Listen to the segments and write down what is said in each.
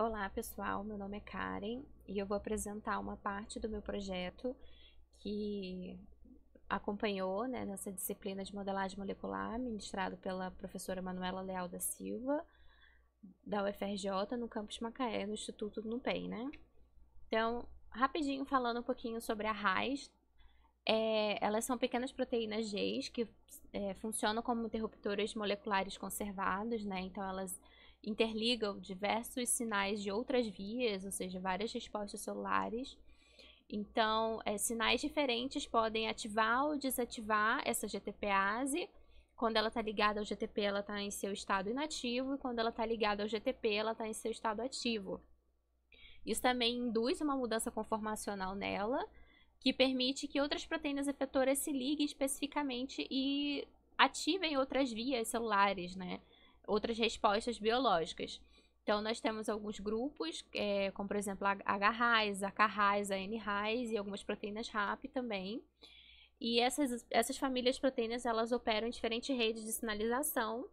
Olá pessoal, meu nome é Karen e eu vou apresentar uma parte do meu projeto que acompanhou né, nessa disciplina de modelagem molecular, ministrado pela professora Manuela Leal da Silva, da UFRJ, no campus Macaé, no Instituto NUPEM, né? Então, rapidinho falando um pouquinho sobre a RAIS, é, elas são pequenas proteínas Gs que é, funcionam como interruptores moleculares conservados, né? Então, elas interligam diversos sinais de outras vias, ou seja, várias respostas celulares. Então, é, sinais diferentes podem ativar ou desativar essa GTPase. Quando ela está ligada ao GTP, ela está em seu estado inativo, e quando ela está ligada ao GTP, ela está em seu estado ativo. Isso também induz uma mudança conformacional nela, que permite que outras proteínas efetoras se liguem especificamente e ativem outras vias celulares, né? outras respostas biológicas. Então, nós temos alguns grupos, é, como por exemplo a H-RAS, a K-RAS, a N-RAS e algumas proteínas RAP também. E essas, essas famílias de proteínas elas operam em diferentes redes de sinalização.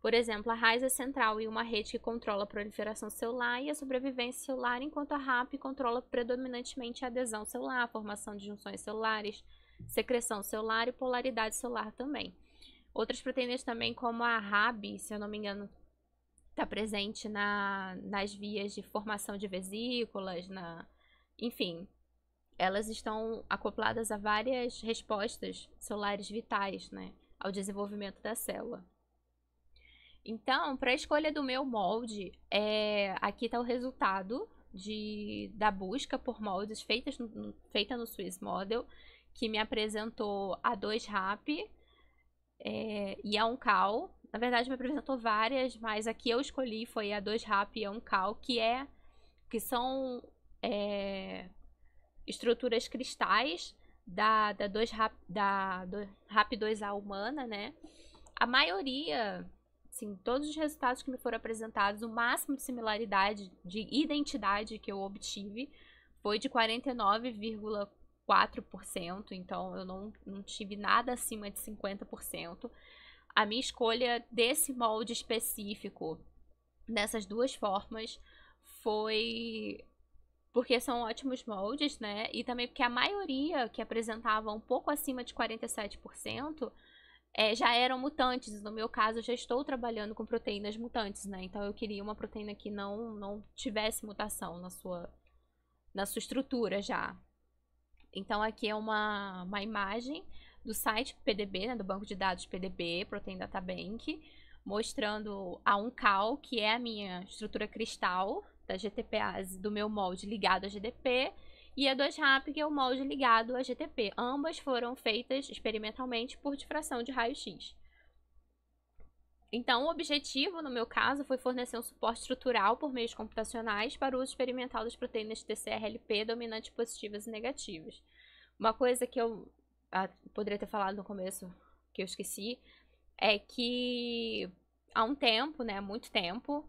Por exemplo, a RAS é central em uma rede que controla a proliferação celular e a sobrevivência celular, enquanto a RAP controla predominantemente a adesão celular, a formação de junções celulares, secreção celular e polaridade celular também. Outras proteínas também, como a RAB, se eu não me engano, está presente na, nas vias de formação de vesículas, na, enfim, elas estão acopladas a várias respostas celulares vitais, né, ao desenvolvimento da célula. Então, para a escolha do meu molde, é, aqui está o resultado de, da busca por moldes feitas no, feita no Swiss Model, que me apresentou a 2 RAP, é, e a é Uncal. Na verdade, me apresentou várias, mas a que eu escolhi foi a 2 Rap e a Uncal, que é que são é, estruturas cristais da da 2 Rap da do, Rap 2A humana, né? A maioria, assim, todos os resultados que me foram apresentados, o máximo de similaridade de identidade que eu obtive foi de 49,4 4%, então eu não, não tive nada acima de 50%. A minha escolha desse molde específico, dessas duas formas, foi porque são ótimos moldes, né? E também porque a maioria que apresentava um pouco acima de 47% é, eh, já eram mutantes. No meu caso, eu já estou trabalhando com proteínas mutantes, né? Então eu queria uma proteína que não, não tivesse mutação na sua, na sua estrutura já. Então aqui é uma, uma imagem do site PDB, né, do banco de dados PDB, Protein Data Bank, mostrando a Uncal, que é a minha estrutura cristal da GTPase, do meu molde ligado a GDP, e a 2RAP, que é o molde ligado a GTP. Ambas foram feitas experimentalmente por difração de raio-x. Então, o objetivo, no meu caso, foi fornecer um suporte estrutural por meios computacionais para o uso experimental das proteínas tcr dominantes positivas e negativas. Uma coisa que eu ah, poderia ter falado no começo, que eu esqueci, é que há um tempo, né, muito tempo,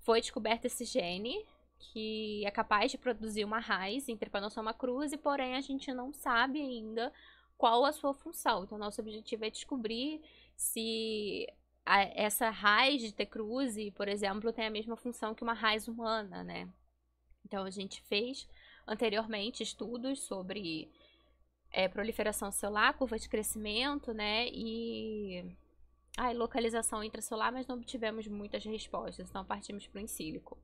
foi descoberto esse gene que é capaz de produzir uma raiz em cruz e porém a gente não sabe ainda qual a sua função. Então, nosso objetivo é descobrir se a, essa raiz de T-Cruze, por exemplo, tem a mesma função que uma raiz humana, né? Então a gente fez anteriormente estudos sobre é, proliferação celular, curva de crescimento, né? E ai, localização intracelular, mas não obtivemos muitas respostas, então partimos para o insílico.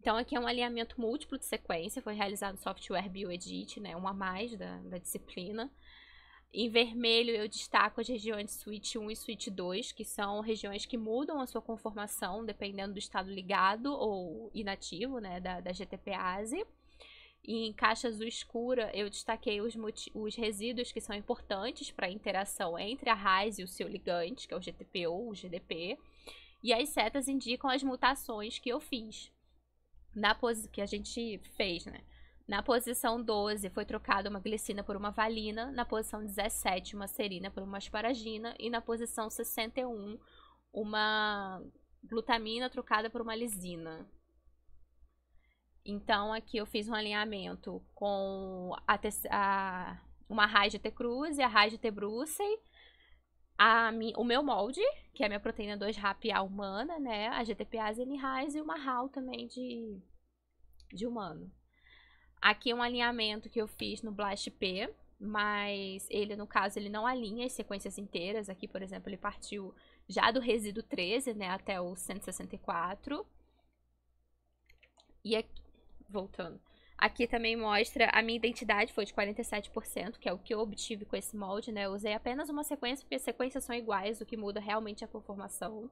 Então, aqui é um alinhamento múltiplo de sequência, foi realizado no software BioEdit, né, um a mais da, da disciplina, em vermelho, eu destaco as regiões Switch 1 e Switch 2, que são regiões que mudam a sua conformação dependendo do estado ligado ou inativo né, da, da GTPase. E em caixa azul escura, eu destaquei os, os resíduos que são importantes para a interação entre a RAIS e o seu ligante, que é o GTP ou o GDP. E as setas indicam as mutações que eu fiz, na que a gente fez, né? Na posição 12, foi trocada uma glicina por uma valina. Na posição 17, uma serina por uma asparagina. E na posição 61, uma glutamina trocada por uma lisina. Então, aqui eu fiz um alinhamento com a, a, uma raiz de T. cruz e a raiz de T. brucei. A, o meu molde, que é a minha proteína 2 A humana, né? A GTPase n raiz e uma RAL também de, de humano. Aqui é um alinhamento que eu fiz no Blast P, mas ele, no caso, ele não alinha as sequências inteiras. Aqui, por exemplo, ele partiu já do resíduo 13, né, até o 164. E aqui, voltando, aqui também mostra a minha identidade, foi de 47%, que é o que eu obtive com esse molde, né, eu usei apenas uma sequência, porque as sequências são iguais, o que muda realmente a conformação.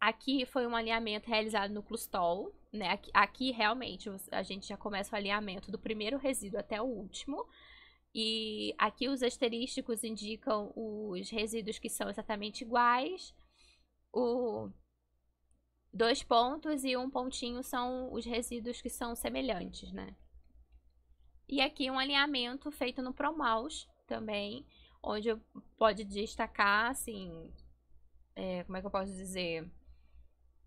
Aqui foi um alinhamento realizado no Clustol, né? Aqui, aqui, realmente a gente já começa o alinhamento do primeiro resíduo até o último. E aqui os asterísticos indicam os resíduos que são exatamente iguais. O dois pontos e um pontinho são os resíduos que são semelhantes, né? E aqui um alinhamento feito no ProMouse também, onde pode destacar, assim, é, como é que eu posso dizer?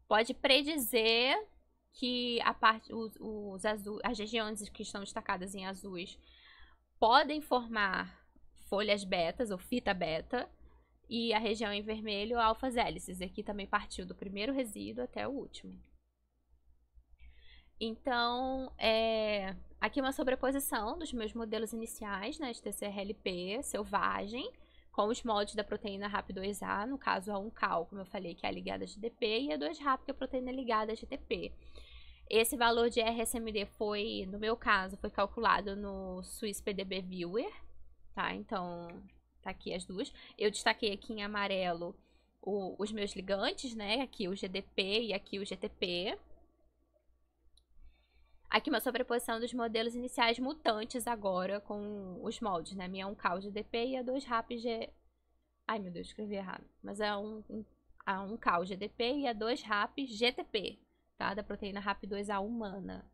Pode predizer que a parte, os, os azul, as regiões que estão destacadas em azuis podem formar folhas betas ou fita beta e a região em vermelho alfas hélices. Aqui também partiu do primeiro resíduo até o último. Então, é, aqui é uma sobreposição dos meus modelos iniciais, né, de TCRLP selvagem, com os moldes da proteína RAP2A, no caso a 1-cal, como eu falei, que é a ligada a GTP, e a 2-RAP, que é a proteína ligada a GTP. Esse valor de RSMD foi, no meu caso, foi calculado no Swiss PDB Viewer, tá? Então, tá aqui as duas. Eu destaquei aqui em amarelo o, os meus ligantes, né? Aqui o GDP e aqui o GTP. Aqui uma sobreposição dos modelos iniciais mutantes agora com os moldes, né? Minha 1 é um cal GDP e a 2 RAP G... Ai, meu Deus, escrevi errado. Mas é um, um, a 1 cal GDP e a 2 RAP GTP, tá? Da proteína RAP2A humana.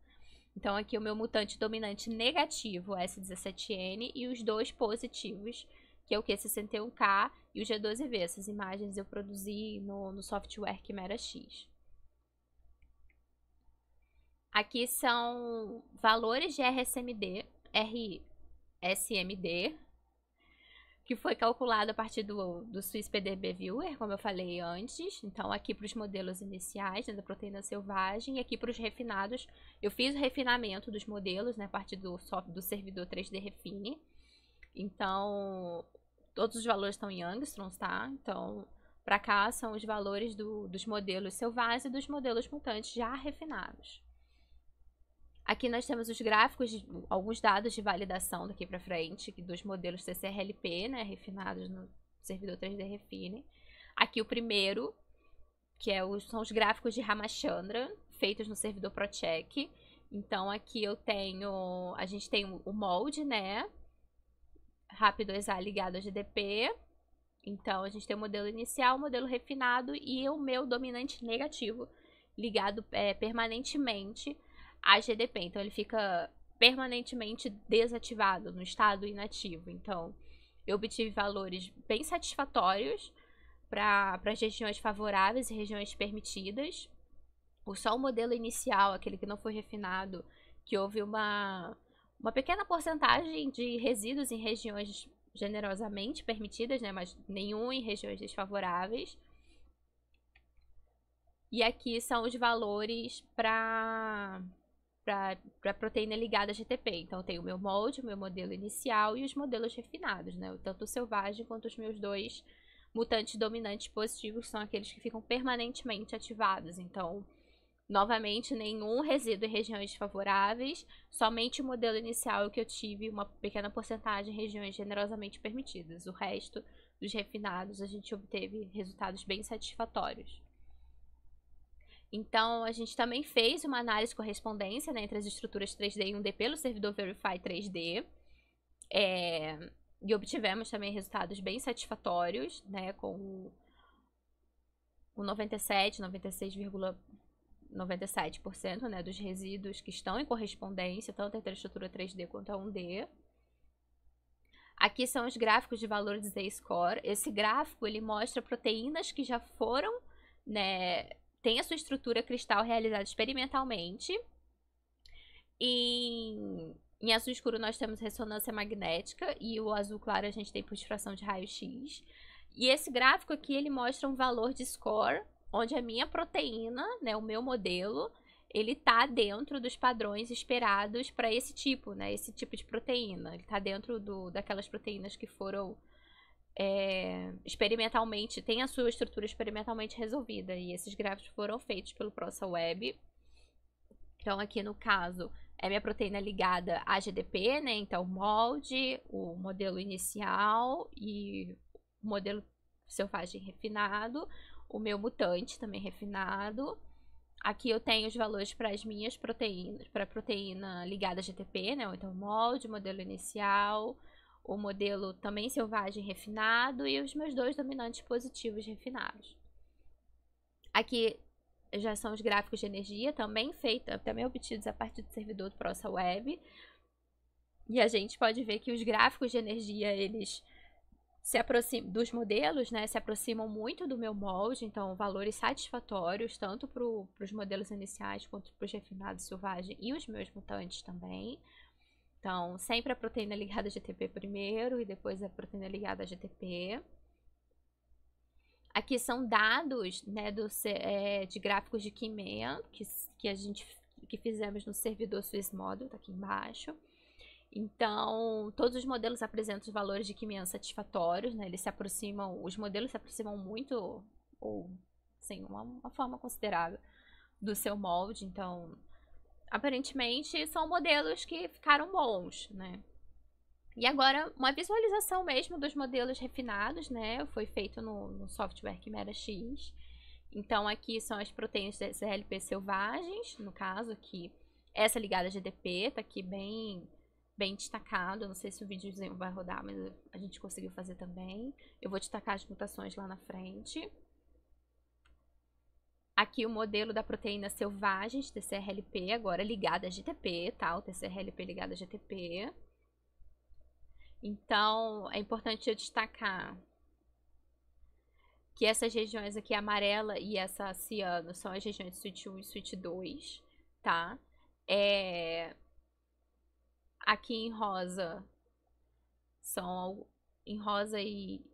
Então, aqui o meu mutante dominante negativo, S17N, e os dois positivos, que é o Q61K e o G12V. Essas imagens eu produzi no, no software Chimera X. Aqui são valores de RSMD, RSMD, que foi calculado a partir do, do Swiss PDB Viewer, como eu falei antes. Então, aqui para os modelos iniciais né, da proteína selvagem e aqui para os refinados. Eu fiz o refinamento dos modelos né, a partir do, do servidor 3D Refine. Então, todos os valores estão em angstroms, tá? Então, para cá são os valores do, dos modelos selvagens e dos modelos mutantes já refinados. Aqui nós temos os gráficos, de, alguns dados de validação daqui para frente, dos modelos TCRLP, né, refinados no servidor 3D Refine. Aqui o primeiro, que é os, são os gráficos de Ramachandra, feitos no servidor ProCheck. Então aqui eu tenho, a gente tem o molde, né, rápido ESA ligado a GDP. Então a gente tem o modelo inicial, o modelo refinado e o meu dominante negativo ligado é, permanentemente a GDP. Então ele fica permanentemente desativado, no estado inativo. Então eu obtive valores bem satisfatórios para as regiões favoráveis e regiões permitidas. O só o modelo inicial, aquele que não foi refinado, que houve uma, uma pequena porcentagem de resíduos em regiões generosamente permitidas, né, mas nenhum em regiões desfavoráveis. E aqui são os valores para para a proteína ligada a GTP. Então, eu tenho o meu molde, o meu modelo inicial e os modelos refinados, né? Tanto o selvagem quanto os meus dois mutantes dominantes positivos são aqueles que ficam permanentemente ativados. Então, novamente, nenhum resíduo em regiões desfavoráveis, somente o modelo inicial é que eu tive uma pequena porcentagem em regiões generosamente permitidas. O resto dos refinados a gente obteve resultados bem satisfatórios. Então, a gente também fez uma análise de correspondência né, entre as estruturas 3D e 1D pelo servidor Verify 3D. É, e obtivemos também resultados bem satisfatórios, né, com o 97, 96,97% né, dos resíduos que estão em correspondência, tanto entre a estrutura 3D quanto a 1D. Aqui são os gráficos de valores Z-score. Esse gráfico ele mostra proteínas que já foram né, tem a sua estrutura cristal realizada experimentalmente. Em, em azul escuro nós temos ressonância magnética e o azul claro a gente tem por difração de raio-x. E esse gráfico aqui ele mostra um valor de score, onde a minha proteína, né, o meu modelo, ele tá dentro dos padrões esperados para esse tipo, né, esse tipo de proteína. Ele tá dentro do, daquelas proteínas que foram é, experimentalmente, tem a sua estrutura experimentalmente resolvida. E esses gráficos foram feitos pelo Web. Então, aqui no caso, é minha proteína ligada à GDP, né? Então, molde, o modelo inicial e o modelo selvagem refinado. O meu mutante também refinado. Aqui eu tenho os valores para as minhas proteínas, para a proteína ligada à GTP, né? Então, molde, modelo inicial, o modelo também selvagem refinado e os meus dois dominantes positivos refinados. Aqui já são os gráficos de energia, também feita, também obtidos a partir do servidor do Prosa Web. E a gente pode ver que os gráficos de energia, eles se aproximam dos modelos, né? Se aproximam muito do meu molde, então valores satisfatórios, tanto para os modelos iniciais quanto para os refinados selvagem e os meus mutantes também. Então, sempre a proteína ligada a GTP primeiro e depois a proteína ligada a GTP. Aqui são dados né, do, é, de gráficos de Qimea, que, que a gente que fizemos no servidor SwissModel, está aqui embaixo. Então, todos os modelos apresentam os valores de Qimea satisfatórios, né? Eles se aproximam, os modelos se aproximam muito, ou, sim, uma, uma forma considerável do seu molde. Então, aparentemente são modelos que ficaram bons, né? E agora, uma visualização mesmo dos modelos refinados, né? Foi feito no, no software Chimera X. Então, aqui são as proteínas CLP selvagens, no caso aqui, essa ligada GDP, tá aqui bem, bem destacado. Não sei se o videozinho vai rodar, mas a gente conseguiu fazer também. Eu vou destacar as mutações lá na frente. Aqui o modelo da proteína selvagem de TCRLP, agora ligada a GTP, tá? O TCRLP ligado a GTP. Então, é importante eu destacar que essas regiões aqui, amarela e essa ciano, são as regiões de suíte 1 e suíte 2, tá? É... Aqui em rosa, são em rosa e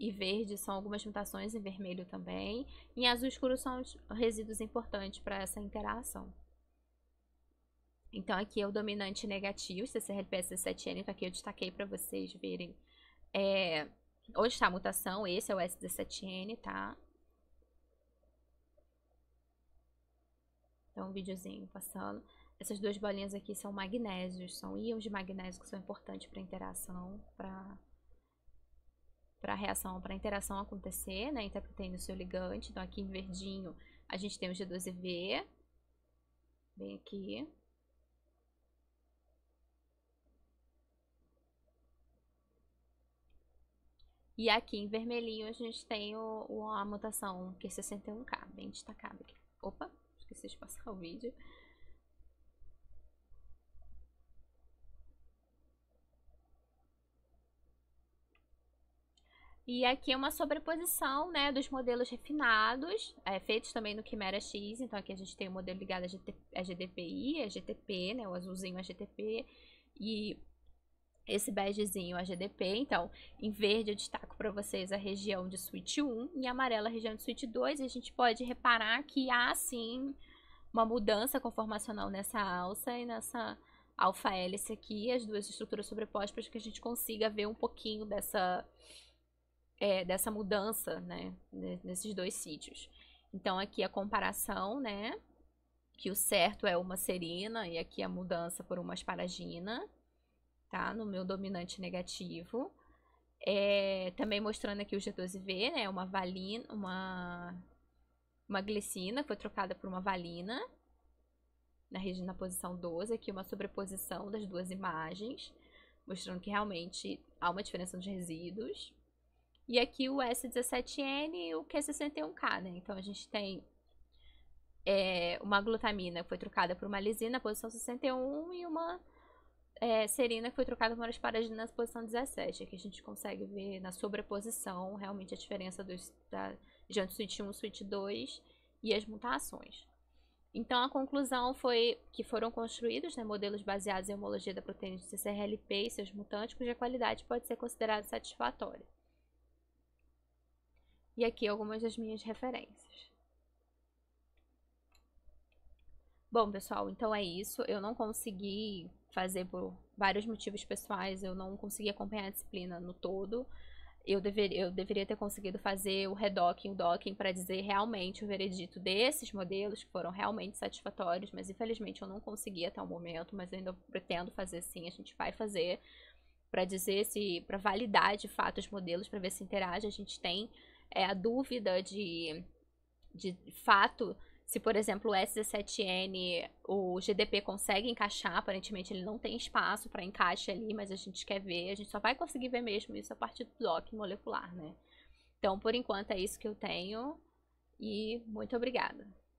e verde são algumas mutações em vermelho também. Em azul escuro são os resíduos importantes para essa interação. Então, aqui é o dominante negativo, CCRPS17N, então aqui eu destaquei para vocês verem é, onde está a mutação, esse é o S17N, tá? Então, um videozinho passando. Essas duas bolinhas aqui são magnésios, são íons de magnésio que são importantes para a interação, para para a reação, para a interação acontecer, né? Então, tem no seu ligante. Então, aqui em verdinho, a gente tem o G12V. Bem aqui. E aqui em vermelhinho a gente tem o, o a mutação Q61K, bem destacada aqui. Opa, esqueci de passar o vídeo. E aqui é uma sobreposição né, dos modelos refinados, é, feitos também no Chimera X. Então aqui a gente tem o modelo ligado a, GT, a GDPI, a GTP, né, o azulzinho a GTP, e esse begezinho a GDP. Então, em verde eu destaco para vocês a região de suíte 1 em amarelo a região de suíte 2. E a gente pode reparar que há sim uma mudança conformacional nessa alça e nessa alfa hélice aqui, as duas estruturas sobrepostas, para que a gente consiga ver um pouquinho dessa é, dessa mudança, né, nesses dois sítios. Então aqui a comparação, né, que o certo é uma serina e aqui a mudança por uma asparagina, tá, no meu dominante negativo. É, também mostrando aqui o G12V, né, uma valina, uma, uma glicina que foi trocada por uma valina, na região da posição 12, aqui uma sobreposição das duas imagens, mostrando que realmente há uma diferença nos resíduos. E aqui o S17N e o Q61K, né? Então a gente tem é, uma glutamina que foi trocada por uma lisina posição 61 e uma é, serina que foi trocada por uma asparagina posição 17. Aqui a gente consegue ver na sobreposição realmente a diferença dos, da, de do suíte 1 e 2 e as mutações. Então, a conclusão foi que foram construídos né, modelos baseados em homologia da proteína de CCRLP e seus mutantes, cuja qualidade pode ser considerada satisfatória. E aqui algumas das minhas referências. Bom, pessoal, então é isso. Eu não consegui fazer por vários motivos pessoais, eu não consegui acompanhar a disciplina no todo. Eu, dever, eu deveria ter conseguido fazer o redocking, o docking, para dizer realmente o veredito desses modelos, que foram realmente satisfatórios, mas infelizmente eu não consegui até o momento, mas eu ainda pretendo fazer sim, a gente vai fazer para dizer se, para validar de fato os modelos, para ver se interage. A gente tem é a dúvida de, de fato se, por exemplo, o S17N, o GDP consegue encaixar, aparentemente ele não tem espaço para encaixe ali, mas a gente quer ver, a gente só vai conseguir ver mesmo isso a partir do DOP molecular, né? Então, por enquanto, é isso que eu tenho e muito obrigada.